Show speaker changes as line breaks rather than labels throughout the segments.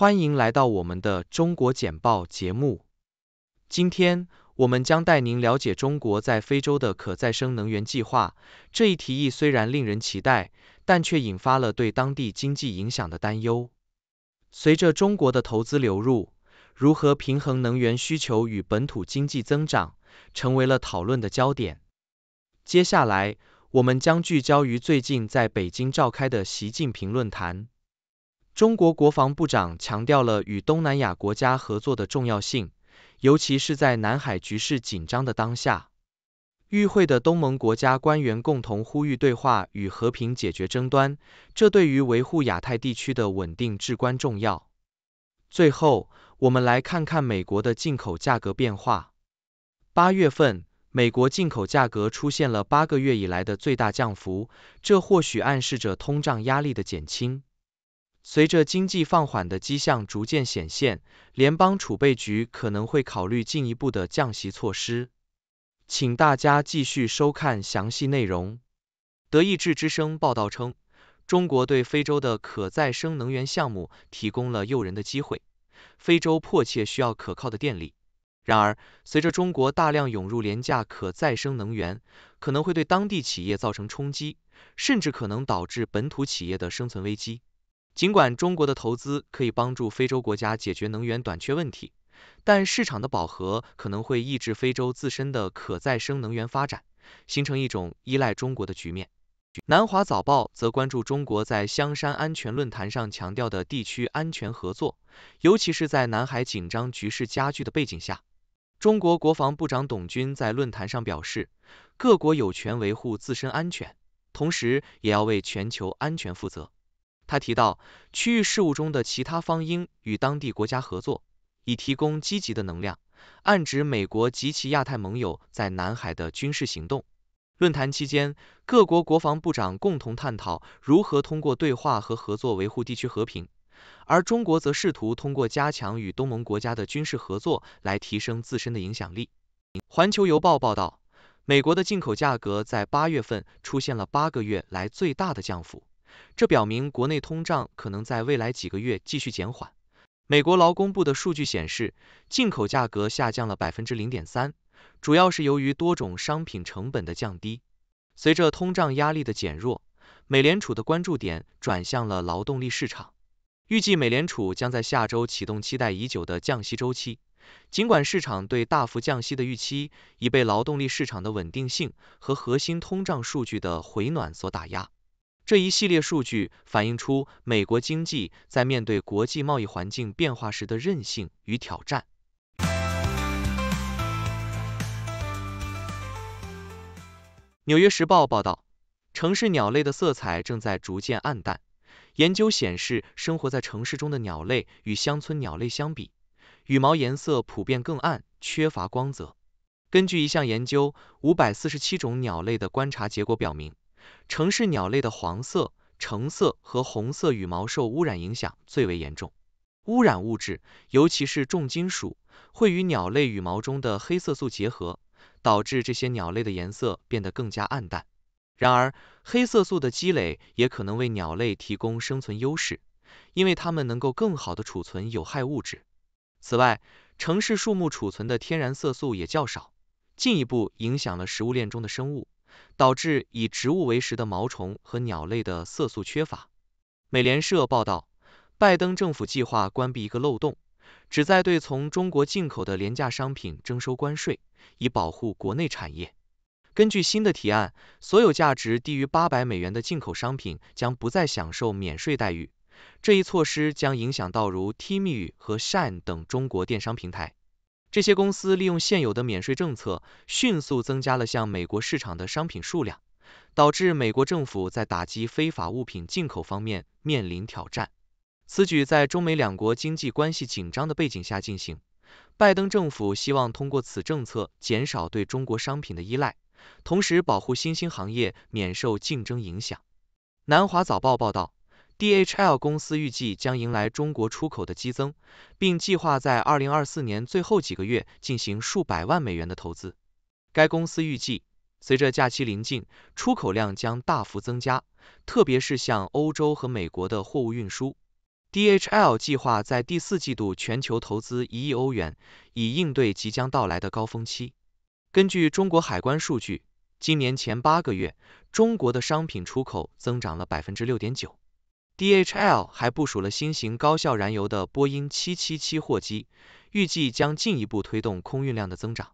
欢迎来到我们的中国简报节目。今天，我们将带您了解中国在非洲的可再生能源计划。这一提议虽然令人期待，但却引发了对当地经济影响的担忧。随着中国的投资流入，如何平衡能源需求与本土经济增长，成为了讨论的焦点。接下来，我们将聚焦于最近在北京召开的习近平论坛。中国国防部长强调了与东南亚国家合作的重要性，尤其是在南海局势紧张的当下。与会的东盟国家官员共同呼吁对话与和平解决争端，这对于维护亚太地区的稳定至关重要。最后，我们来看看美国的进口价格变化。八月份，美国进口价格出现了八个月以来的最大降幅，这或许暗示着通胀压力的减轻。随着经济放缓的迹象逐渐显现，联邦储备局可能会考虑进一步的降息措施。请大家继续收看详细内容。德意志之声报道称，中国对非洲的可再生能源项目提供了诱人的机会，非洲迫切需要可靠的电力。然而，随着中国大量涌入廉价可再生能源，可能会对当地企业造成冲击，甚至可能导致本土企业的生存危机。尽管中国的投资可以帮助非洲国家解决能源短缺问题，但市场的饱和可能会抑制非洲自身的可再生能源发展，形成一种依赖中国的局面。南华早报则关注中国在香山安全论坛上强调的地区安全合作，尤其是在南海紧张局势加剧的背景下，中国国防部长董军在论坛上表示，各国有权维护自身安全，同时也要为全球安全负责。他提到，区域事务中的其他方应与当地国家合作，以提供积极的能量，暗指美国及其亚太盟友在南海的军事行动。论坛期间，各国国防部长共同探讨如何通过对话和合作维护地区和平，而中国则试图通过加强与东盟国家的军事合作来提升自身的影响力。环球邮报报道，美国的进口价格在八月份出现了八个月来最大的降幅。这表明国内通胀可能在未来几个月继续减缓。美国劳工部的数据显示，进口价格下降了百分之零点三，主要是由于多种商品成本的降低。随着通胀压力的减弱，美联储的关注点转向了劳动力市场。预计美联储将在下周启动期待已久的降息周期，尽管市场对大幅降息的预期已被劳动力市场的稳定性和核心通胀数据的回暖所打压。这一系列数据反映出美国经济在面对国际贸易环境变化时的韧性与挑战。纽约时报报道，城市鸟类的色彩正在逐渐暗淡。研究显示，生活在城市中的鸟类与乡村鸟类相比，羽毛颜色普遍更暗，缺乏光泽。根据一项研究，五百四十七种鸟类的观察结果表明。城市鸟类的黄色、橙色和红色羽毛受污染影响最为严重。污染物质，尤其是重金属，会与鸟类羽毛中的黑色素结合，导致这些鸟类的颜色变得更加暗淡。然而，黑色素的积累也可能为鸟类提供生存优势，因为它们能够更好的储存有害物质。此外，城市树木储存的天然色素也较少，进一步影响了食物链中的生物。导致以植物为食的毛虫和鸟类的色素缺乏。美联社报道，拜登政府计划关闭一个漏洞，旨在对从中国进口的廉价商品征收关税，以保护国内产业。根据新的提案，所有价值低于八百美元的进口商品将不再享受免税待遇。这一措施将影响到如 t i k t 和 s h i n e 等中国电商平台。这些公司利用现有的免税政策，迅速增加了向美国市场的商品数量，导致美国政府在打击非法物品进口方面面临挑战。此举在中美两国经济关系紧张的背景下进行，拜登政府希望通过此政策减少对中国商品的依赖，同时保护新兴行业免受竞争影响。南华早报报道。DHL 公司预计将迎来中国出口的激增，并计划在二零二四年最后几个月进行数百万美元的投资。该公司预计，随着假期临近，出口量将大幅增加，特别是向欧洲和美国的货物运输。DHL 计划在第四季度全球投资一亿欧元，以应对即将到来的高峰期。根据中国海关数据，今年前八个月，中国的商品出口增长了百分之六点九。DHL 还部署了新型高效燃油的波音777货机，预计将进一步推动空运量的增长。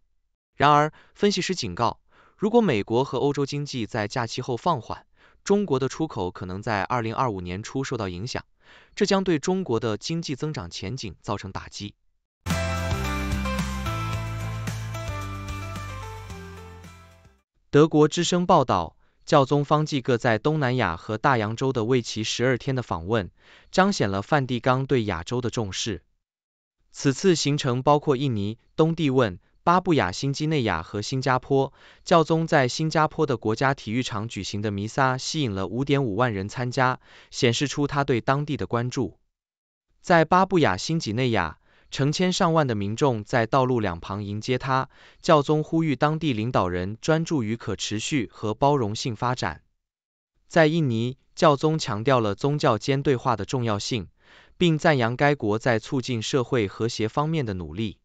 然而，分析师警告，如果美国和欧洲经济在假期后放缓，中国的出口可能在2025年初受到影响，这将对中国的经济增长前景造成打击。德国之声报道。教宗方济各在东南亚和大洋洲的为期十二天的访问，彰显了梵蒂冈对亚洲的重视。此次行程包括印尼、东帝汶、巴布亚新几内亚和新加坡。教宗在新加坡的国家体育场举行的弥撒吸引了五点五万人参加，显示出他对当地的关注。在巴布亚新几内亚，成千上万的民众在道路两旁迎接他。教宗呼吁当地领导人专注于可持续和包容性发展。在印尼，教宗强调了宗教间对话的重要性，并赞扬该国在促进社会和谐方面的努力。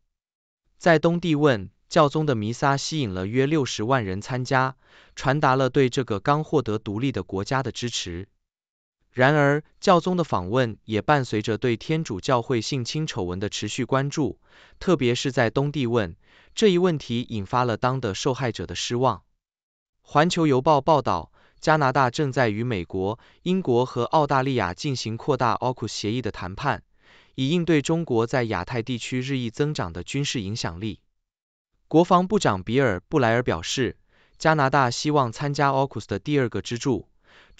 在东帝汶，教宗的弥撒吸引了约六十万人参加，传达了对这个刚获得独立的国家的支持。然而，教宗的访问也伴随着对天主教会性侵丑闻的持续关注，特别是在东帝汶。这一问题引发了当地受害者的失望。环球邮报报道，加拿大正在与美国、英国和澳大利亚进行扩大 AUKUS 协议的谈判，以应对中国在亚太地区日益增长的军事影响力。国防部长比尔·布莱尔表示，加拿大希望参加 AUKUS 的第二个支柱。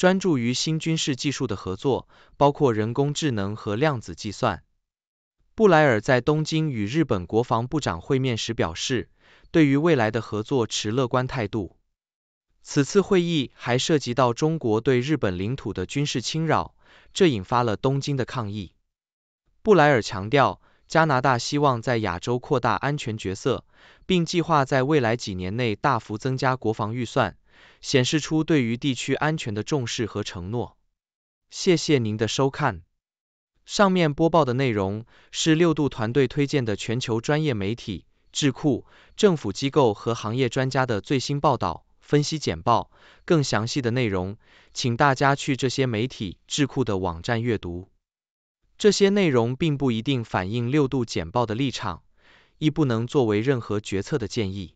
专注于新军事技术的合作，包括人工智能和量子计算。布莱尔在东京与日本国防部长会面时表示，对于未来的合作持乐观态度。此次会议还涉及到中国对日本领土的军事侵扰，这引发了东京的抗议。布莱尔强调，加拿大希望在亚洲扩大安全角色，并计划在未来几年内大幅增加国防预算。显示出对于地区安全的重视和承诺。谢谢您的收看。上面播报的内容是六度团队推荐的全球专业媒体、智库、政府机构和行业专家的最新报道、分析简报。更详细的内容，请大家去这些媒体、智库的网站阅读。这些内容并不一定反映六度简报的立场，亦不能作为任何决策的建议。